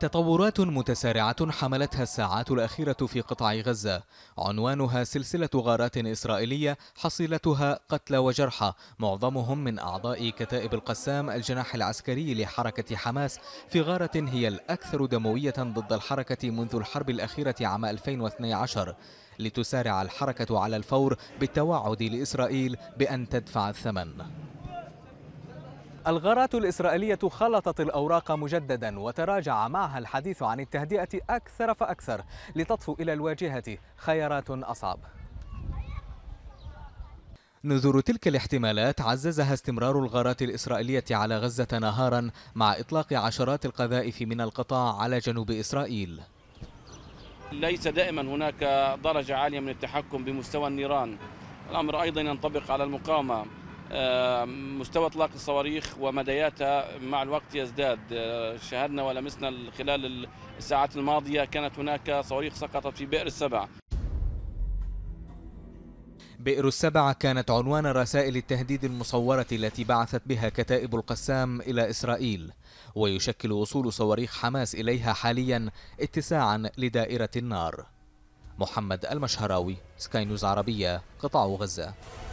تطورات متسارعة حملتها الساعات الأخيرة في قطاع غزة عنوانها سلسلة غارات إسرائيلية حصيلتها قتلى وجرحى معظمهم من أعضاء كتائب القسام الجناح العسكري لحركة حماس في غارة هي الأكثر دموية ضد الحركة منذ الحرب الأخيرة عام 2012 لتسارع الحركة على الفور بالتوعد لإسرائيل بأن تدفع الثمن الغارات الإسرائيلية خلطت الأوراق مجددا وتراجع معها الحديث عن التهدئة أكثر فأكثر لتطفو إلى الواجهة خيارات أصعب نذور تلك الاحتمالات عززها استمرار الغارات الإسرائيلية على غزة نهارا مع إطلاق عشرات القذائف من القطاع على جنوب إسرائيل ليس دائما هناك درجة عالية من التحكم بمستوى النيران الأمر أيضا ينطبق على المقاومة مستوى اطلاق الصواريخ ومدياتها مع الوقت يزداد شاهدنا ولمسنا خلال الساعات الماضيه كانت هناك صواريخ سقطت في بئر السبع بئر السبع كانت عنوان رسائل التهديد المصورة التي بعثت بها كتائب القسام إلى إسرائيل ويشكل وصول صواريخ حماس إليها حاليا اتساعا لدائرة النار محمد المشهراوي سكاي نيوز عربية قطاع غزة